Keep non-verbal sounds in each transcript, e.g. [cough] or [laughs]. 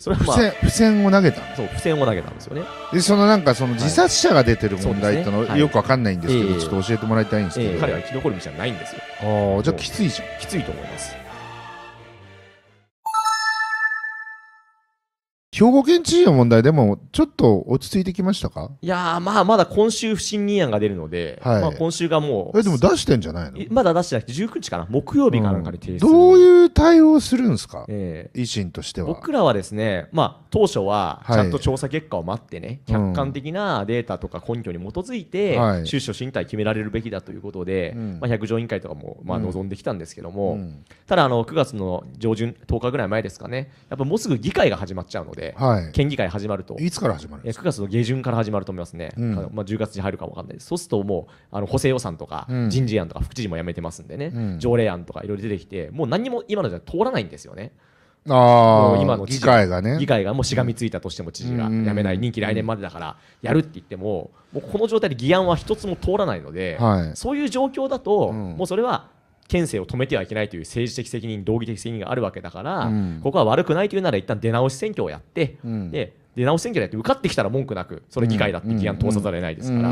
それは、まあ、付箋を投げたそう付箋を投げたんですよねでそのなんかその自殺者が出てる問題っての、はよくわかんないんですけど、ちょっと教えてもらいたいんですけど、えー、彼は生き残る道はないんですよああじゃあきついじゃんきついと思います兵庫県知事の問題でもちょっと落ち着いてきましたかいやまあまだ今週不信任案が出るので、はい、まあ、今週がもうえでも出してんじゃないのまだ出してなくて19日かな木曜日かなんか提出、どういう対応するんですか、えー、維新としては僕らはですね、まあ、当初はちゃんと調査結果を待ってね、はい、客観的なデータとか根拠に基づいて、うん、支と進退決められるべきだということで、まあ、百条委員会とかもまあ望んできたんですけども、うん、ただあの9月の上旬10日ぐらい前ですかねやっぱもうすぐ議会が始まっちゃうのでで、県議会始まるといつから始まるん9月の下旬から始まると思いますね、うん、まあ、10月に入るかも分かんないですそうするともうあの補正予算とか人事案とか副知事もやめてますんでね、うん、条例案とかいろいろ出てきてもう何も今のじゃ通らないんですよね。あ今の議会がね議会がもうしがみついたとしても知事が辞めない任期来年までだからやるって言ってももうこの状態で議案は一つも通らないので、はい、そういう状況だと、もうそれは県政を止めてはいけないという政治的責任道義的責任があるわけだから、うん、ここは悪くないというなら一旦出直し選挙をやって、うん、で出直し選挙でやって受かってきたら文句なくそれ議会だって議案通さざるを得ないですから,、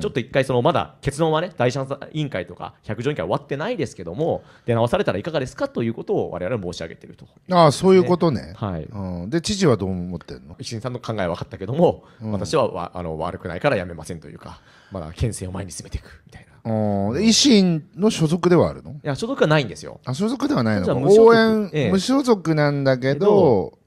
ちょっと一回そのまだ結論はね第三委員会とか百条委員会終わってないですけども出直されたらいかがですかということを我々は申し上げていると、ね、ああそういうことね、はいうん、で知事はどう思ってるの石井さんの考えは分かったけども、私はわあの悪くないからやめませんというかまだ県政を前に進めていくみたいな。維新の所属ではあるのいや所属はないんですよあ所属ではないの応援、無所属なんだけど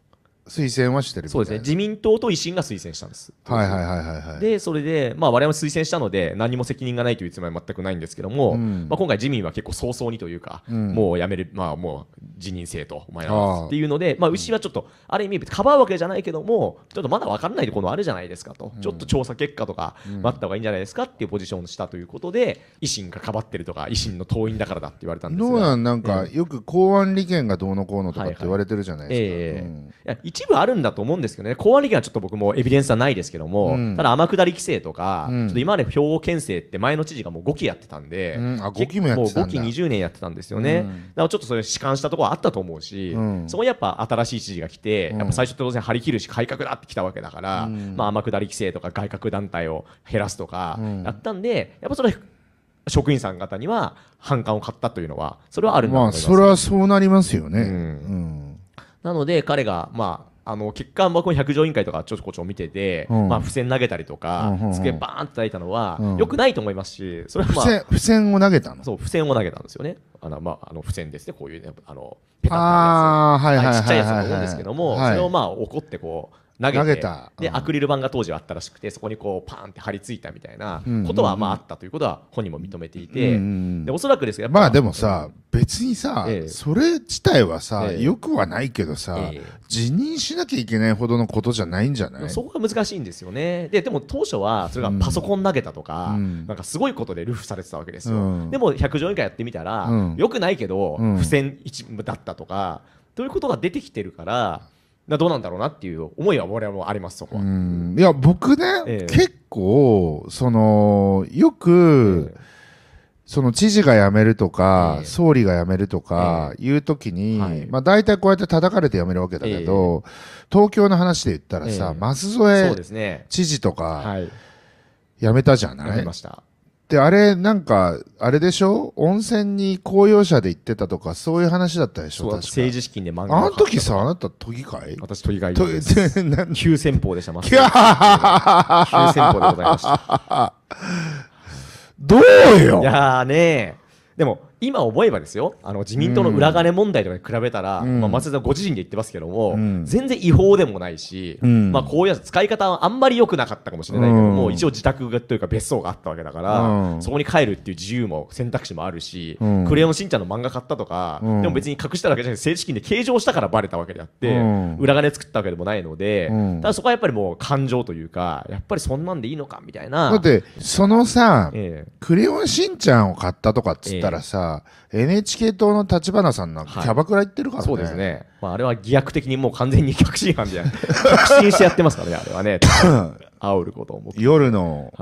推薦はしてるそうですね自民党と維新が推薦したんですはいはいはいはい、はい、でそれでまあ我々も推薦したので何も責任がないというつもりは全くないんですけども、うん、まあ、今回自民は結構早々にというか、うん、もうやめるまあもう辞任制とお前らっていうのでまあ牛はちょっとある意味かばうわけじゃないけどもちょっとまだ分からないところあるじゃないですかと、うん、ちょっと調査結果とか待った方がいいんじゃないですかっていうポジションをしたということで維新がかばってるとか維新の党員だからだって言われたんですがどうなんなんか、よく公安利権がどうのこうのとかって言われてるじゃないですか、はいはいえー一部あるんだと思うんですけどね公安力はちょっと僕もエビデンスはないですけども、うん、ただ天下り規制とか、うん、ちょっと今まで兵庫県政って前の知事がもう5期やってたんで、うん、もう5期20年やってたんですよね、だからちょっとそれ弛緩したところはあったと思うし、そこにやっぱ新しい知事が来て、やっぱ最初当然張り切るし改革だってきたわけだから、まあ、天下り規制とか外郭団体を減らすとかやったんで、やっぱそれ職員さん方には反感を買ったというのはそれはあるんだと思います、ね、まあそれはそうなりますよね、うんなので彼が、まあ、あの結果、僕も百条委員会とかちょこちょこ見てて、うん、まあ、付箋投げたりとか、うん、机バーンと叩いたのは、うん、よくないと思いますし、それは、まあ、付箋付箋を投げたのそう、付箋を投げたんですよね。あの、まあ、あの付箋ですね、こういう、ね、あのペタッなはいはいちっちゃいやつだと思うんですけども、はい、それをまあ怒ってこう。投げ投げた、うん、でアクリル板が当時あったらしくてそこにこうパーンって貼り付いたみたいなことはまああったということは本人も認めていて、うんうん、でおそらくですけどまあでもさ、別にさ、ええ、それ自体はさ、え、よくはないけどさ、辞任しなきゃいけないほどのことじゃないんじゃないそこが難しいんですよねででも当初はそれがパソコン投げたとか、うん、なんかすごいことでルフされてたわけですよ、うん、でも100条以下やってみたら、うん、よくないけど、うん、不戦一部だったとかということが出てきてるからどうなんだろうなっていう思いは我々もありますそこは。いや僕ね、結構そのよく、ええその知事が辞めるとか、えー、総理が辞めるとかいうときに、えーはい、まあ大体こうやって叩かれて辞めるわけだけど、えー、東京の話で言ったらさ、舛添知事とか、辞めたじゃない、はい、で、あれ、なんか、あれでしょ温泉に公用車で行ってたとか、そういう話だったでしょ政治資金で漫画あの時さ、あなた都議会私都議会です。急先鋒でした、ま添。急先鋒でございました。どうよいやーねでも今思えばですよあの自民党の裏金問題とかに比べたら、うん、まあ、松田さんご自身で言ってますけども、うん、全然違法でもないし、うん、まあ、こういう使い方はあんまり良くなかったかもしれないけども、一応自宅というか別荘があったわけだから、そこに帰るっていう自由も選択肢もあるし「クレヨンしんちゃん」の漫画買ったとか、でも別に隠したわけじゃなくて正式に計上したからばれたわけであって、裏金作ったわけでもないので、ただそこはやっぱりもう感情というかやっぱりそんなんでいいのかみたいな。だってそのさ、えクレヨンしんちゃん」を買ったとかっつったらさ、え NHK 党の立花さんなんかキャバクラ行ってるからね、はい、そうですね、まあ、あれは偽悪的にもう完全に確信犯じゃない確信してやってますからねあれはね [laughs] 煽ることを思って夜の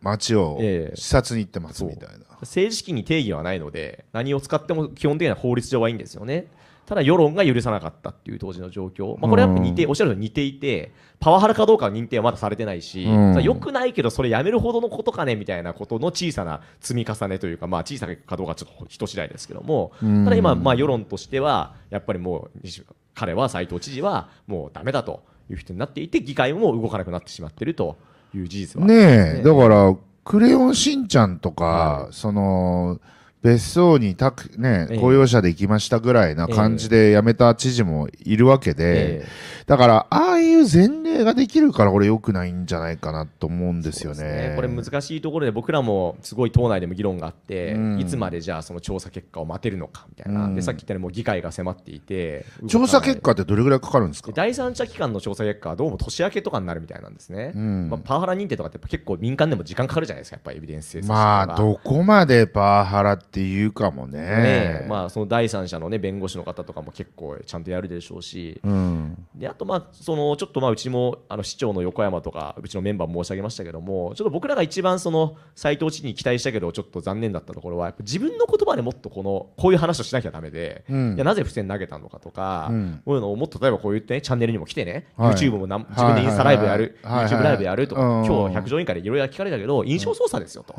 街を視察に行ってますみたいな、はい政治資金に定義はないので何を使っても基本的には法律上はいいんですよねただ世論が許さなかったっていう当時の状況、まあ、これは似て、うん、おっしゃるように似ていてパワハラかどうかの認定はまだされてないし、うん、よくないけどそれやめるほどのことかねみたいなことの小さな積み重ねというか、まあ、小さかどうかちょっと人次第ですけども、うん、ただ今、まあ、世論としてはやっぱりもう彼は斎藤知事はもうだめだという人になっていて議会も動かなくなってしまっているという事実はね、ね、だからクレヨンしんちゃんとか、はい、その。別荘にたく、ね、公用車で行きましたぐらいな感じで辞めた知事もいるわけで、えー、だから、ああいう前例ができるから、これ、よくないんじゃないかなと思うんですよね、ね、これ、難しいところで、僕らもすごい党内でも議論があって、うん、いつまでじゃあ、その調査結果を待てるのかみたいな、うん、でさっき言ったように、もう議会が迫っていて、調査結果ってどれぐらいかかるんですか第三者機関の調査結果は、どうも年明けとかになるみたいなんですね、うん、まあ、パワハラ認定とかって、結構、民間でも時間かかるじゃないですか、やっぱりエビデンスまあ、どこまでパワハラってっていうかもね、ね、まあ、その第三者の、ね、弁護士の方とかも結構ちゃんとやるでしょうし、うん、であと、まあ、そのちょっとまあうちもあの市長の横山とかうちのメンバーも申し上げましたけどもちょっと僕らが一番その斎藤知事に期待したけどちょっと残念だったところは自分の言葉でもっとこのこういう話をしなきゃだめで、うん、いやなぜ付箋投げたのかとか、うん、こういうのをもっと例えばこういってね、チャンネルにも来てね、はい、YouTube もな自分でインスタライブやる、はいはいはい、YouTube ライブやるとか、はいはい、今日百条委員会でいろいろ聞かれたけど印象操作ですよと、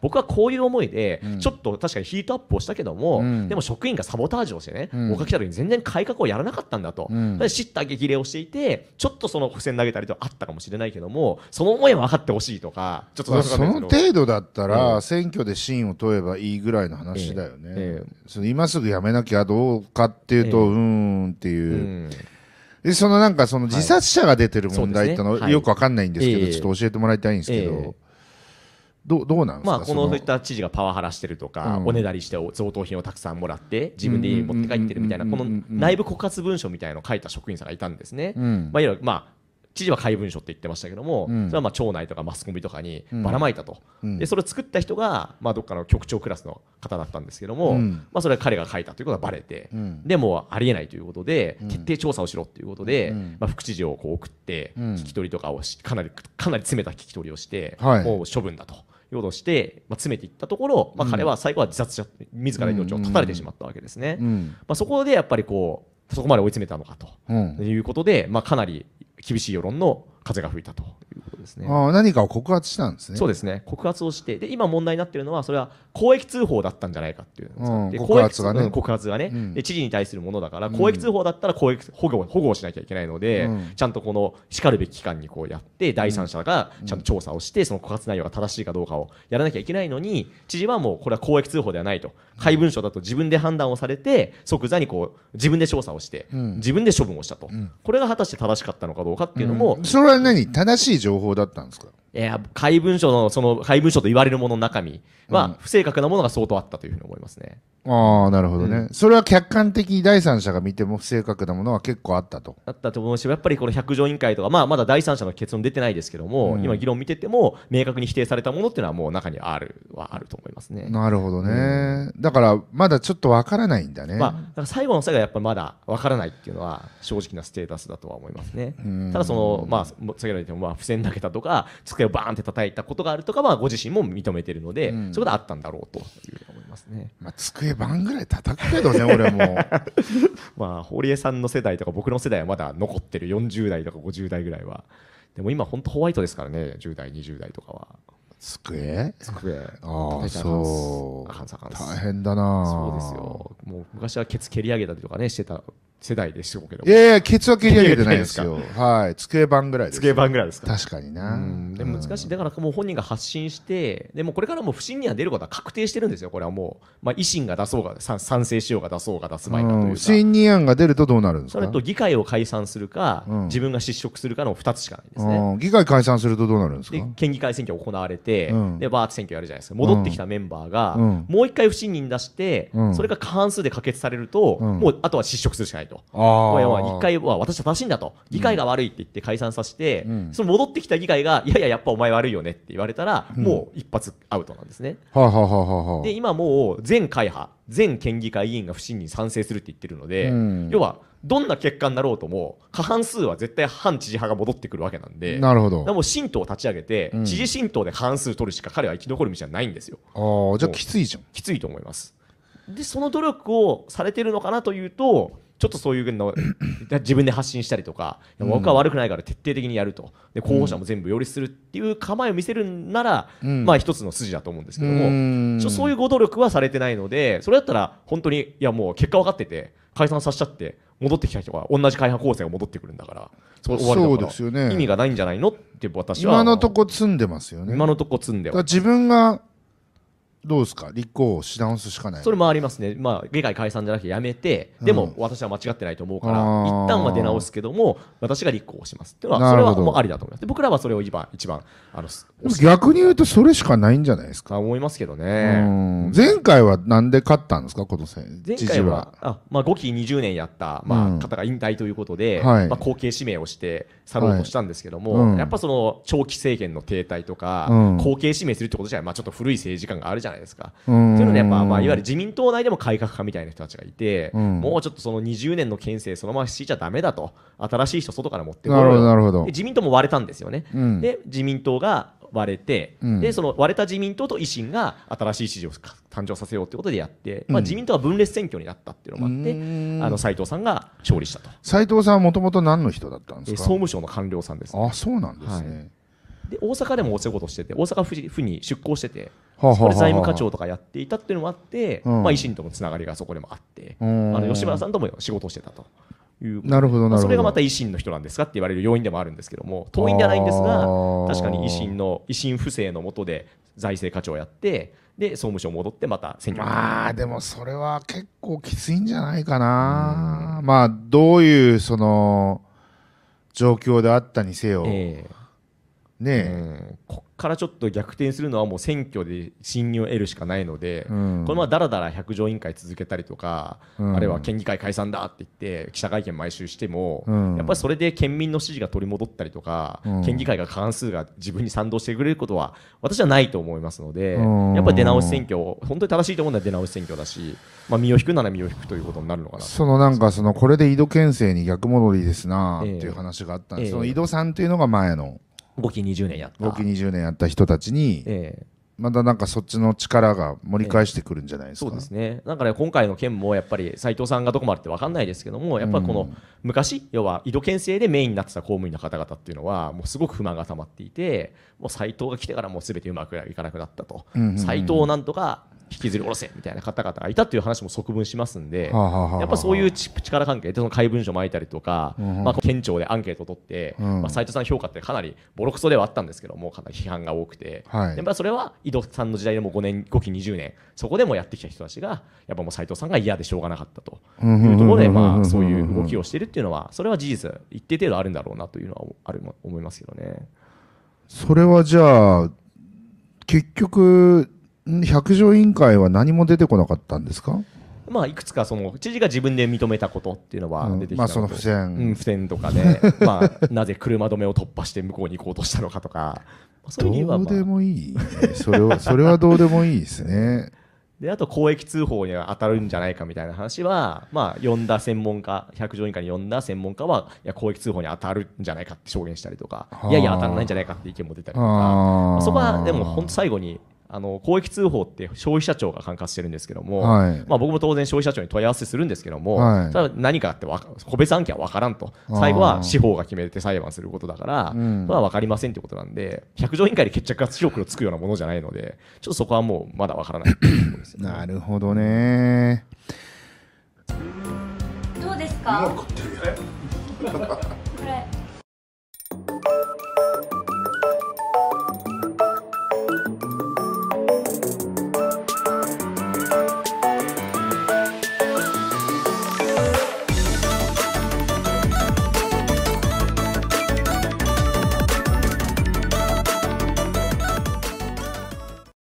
僕はこういう思いで、ちょっと確かにヒートアップをしたけども、うん、でも職員がサボタージュをしてね、うん、僕が来た時に全然改革をやらなかったんだと、うん、叱咤激励をしていてちょっとその付箋投げたりとあったかもしれないけどもその思いは分かってほしいとかちょっとその程度だったら、選挙で芯を問えばいいぐらいの話だよね、えーえー、今すぐやめなきゃどうかっていうと、えー、うんっていう。でそのなんかその自殺者が出てる問題ってのはよくわかんないんですけど、ちょっと教えてもらいたいんですけど、どどうなんまあ、このそういった知事がパワハラしてるとか、うん、おねだりして贈答品をたくさんもらって自分で持って帰ってるみたいなこの内部告発文書みたいなのを書いた職員さんがいたんですね。うん、まあ、いわゆる、まあ知事は怪文書って言ってましたけども、うん、それはまあ町内とかマスコミとかにばらまいたと、うん、でそれを作った人が、まあ、どっかの局長クラスの方だったんですけども、うん、まあ、それは彼が書いたということがばれて、でもありえないということで、徹底調査をしろということで、まあ、副知事をこう送って、聞き取りとかをかなりかなり詰めた聞き取りをして、もう処分だと。うとして、まあ、詰めていったところ、まあ、彼は最後は自殺者自ら命を絶たれてしまったわけですね。まあ、そこでやっぱりこうそこまで追い詰めたのかということで、まあ、かなり厳しい世論の風が吹いたということですねあ何かを告発したんですねそうですね告発をしてで今問題になっているのはそれは公益通報だったんじゃないかっていう、うん、で告発がね、告発がね、うん、で知事に対するものだから公益通報だったら公益保護保護をしなきゃいけないので、ちゃんとこのしかるべき機関にこうやって第三者がちゃんと調査をしてその告発内容が正しいかどうかをやらなきゃいけないのに知事はもうこれは公益通報ではないと怪文書だと自分で判断をされて即座にこう自分で調査をして、自分で処分をしたと、これが果たして正しかったのかどうかっていうのも、それは何正しい情報だったんですかえー、怪文書のその怪文書と言われるものの中身は不正確なものが相当あったというふうに思いますね。ああなるほどね、うん、それは客観的第三者が見ても不正確なものは結構あったと。あったと思うしやっぱりこの百条委員会とか、まあ、まだ第三者の結論出てないですけども、うん、今議論見てても明確に否定されたものっていうのはもう中にあるはあると思いますね。なるほどね、だからまだちょっとわからないんだね。まあ、最後の最後はやっぱりまだわからないっていうのは正直なステータスだとは思いますね。ただその、まあ、先ほど言ってもまあ付箋投げたとか机をバーンって叩いたことがあるとかはご自身も認めてるので、うん、そういうことあったんだろうというう思いますね。まあ、机番ぐらい叩くけどね [laughs] 俺も。[laughs] まあ堀江さんの世代とか僕の世代はまだ残ってる40代とか50代ぐらいはでも今本当ホワイトですからね10代20代とかは。机机ああそう大変だなそうですよもう昔はケツ蹴り上げたりとかねしてた世代でしょうけどいやいやケツは蹴り上げてないですよはい机版ぐらいです机版ぐらいですか確かにな、でも難しいだからもう本人が発信してでもこれからも不審には出ることは確定してるんですよこれはもう、まあ、維新が出そうが賛成しようが出そうが出すまいかというか、不信任案が出るとどうなるんですかそれと議会を解散するか、うん、自分が失職するかの2つしかないですね、議会解散するとどうなるんですか県議会選挙行われて、でバーって選挙やるじゃないですか戻ってきたメンバーが、もう一回不信任出して、それが過半数で可決されると、もうあとは失職するしかないと一回は私は正しいんだと議会が悪いって言って解散させて、その戻ってきた議会がいやいややっぱお前悪いよねって言われたら、もう一発アウトなんですね。で今もう全会派全県議会議員が不信任賛成するって言ってるので、うん、要はどんな結果になろうとも過半数は絶対反知事派が戻ってくるわけなんでなるほどでも新党を立ち上げて、うん、知事新党で過半数取るしか彼は生き残る道はないんですよ。ああじゃあきついじゃんきついと思いますでその努力をされてるのかなというとちょっとそういうの [clears throat] 自分で発信したりとか僕は悪くないから徹底的にやるとで候補者も全部寄りするっていう構えを見せるなら、うん、まあ一つの筋だと思うんですけどもちょそういうご努力はされてないのでそれだったら本当にいやもう結果分かってて解散させちゃって戻ってきた人が同じ会派構成が戻ってくるんだからそうそうですよ、ね、意味がないんじゃないのって私は今のとこ積んでますよね今のとこ積んで自分がどうですか立候補し直すしかないそれもありますね、まあ、議会解散じゃなくてやめて、でも私は間違ってないと思うから、うん、一旦は出直すけども、私が立候補しますっていうのは、それはもうありだと思います。僕らはそれを一番、一番あの逆に言うと、それしかないんじゃないですか。思いますけどね。前回はなんで勝ったんですか、今年前回はあ、まあ、5期20年やった、まあ、方が引退ということで、はい、まあ、後継指名をして去ろうとしたんですけども、はいやっぱその長期政権の停滞とか、後継指名するってことじゃ、まあ、ちょっと古い政治感があるじゃないないですか。と、いうのでやっぱ、まあ、いわゆる自民党内でも改革派みたいな人たちがいて、うん、もうちょっとその20年の県政そのまま敷いちゃだめだと新しい人外から持ってるようなるほど自民党も割れたんですよね。で自民党が割れて、うん、でその割れた自民党と維新が新しい支持を誕生させようということでやって、うん、まあ、自民党は分裂選挙になったっていうのもあって、あの斉藤さんが勝利したと斉藤さんはもともと何の人だったんですか、総務省の官僚さんです、ね、あそうなんですね、はいで大阪でもお仕事してて大阪府府に出向しててそこで財務課長とかやっていたっていうのもあって、うん、まあ、維新とのつながりがそこでもあって、あの吉村さんとも仕事をしてたと。いうなるほどそれがまた維新の人なんですかって言われる要因でもあるんですけども党員ではないんですが確かに維新の維新不正のもとで財政課長をやってで総務省戻ってまた選挙まあでもそれは結構きついんじゃないかなまあどういうその状況であったにせよ、えー、ね、うん、こっからちょっと逆転するのはもう選挙で信任を得るしかないので、うん、このままだらだら百条委員会続けたりとか、うん、あるいは県議会解散だって言って記者会見毎週しても、やっぱりそれで県民の支持が取り戻ったりとか、県議会が過半数が自分に賛同してくれることは私はないと思いますので、やっぱり出直し選挙本当に正しいと思うのは出直し選挙だし、まあ、身を引くなら身を引くということになるのかなそのなんかそのこれで井戸県政に逆戻りですなっていう話があったんです、えー、その井戸さんというのが前の。5期20年やった5期20年やった人たちに、えー、まだなんかそっちの力が盛り返してくるんじゃないですか、えー、そうですねんかね、今回の件もやっぱり斎藤さんがどこまでって分かんないですけどもやっぱこの昔、要は井戸県政でメインになってた公務員の方々っていうのはもうすごく不満がたまっていてもう斎藤が来てからもう全てうまくいかなくなったと斎、うんうん、藤なんとか引きずり下ろせみたいな方々がいたという話も側分しますんで、やっぱそういう力関係でその怪文書をまいたりとか、まあ、県庁でアンケートを取って、まあ、藤さん評価ってかなりボロクソではあったんですけどもかなり批判が多くて、やっぱそれは井戸さんの時代でも5年5期20年そこでもやってきた人たちがやっぱもう藤さんが嫌でしょうがなかったというところで、まあ、そういう動きをしているっていうのはそれは事実一定程度あるんだろうなというのはある思いますけどね。それはじゃあ結局百条委員会は何も出てこなかったんですかまあ、いくつかその知事が自分で認めたことっていうのは出てきた、うん、まあ、その不戦、うん、とかで、[laughs] まあ、なぜ車止めを突破して向こうに行こうとしたのかとか、まあ、それは、まあ、どうでもいい、それは [laughs] それはどうでもいいですね。であと公益通報に当たるんじゃないかみたいな話は、まあ、呼んだ専門家百条委員会に呼んだ専門家はいや公益通報に当たるんじゃないかって証言したりとかいやいや当たらないんじゃないかって意見も出たりとか、まあ、そこはでも本当最後にあの公益通報って消費者庁が管轄してるんですけども、はい、まあ、僕も当然消費者庁に問い合わせするんですけども、はい、ただ何かって個別案件は分からんと最後は司法が決めて裁判することだから、それは分かりませんってことなんで百条委員会で決着が強くつくようなものじゃないのでちょっとそこはもうまだ分からない [coughs] なるほどねどうですか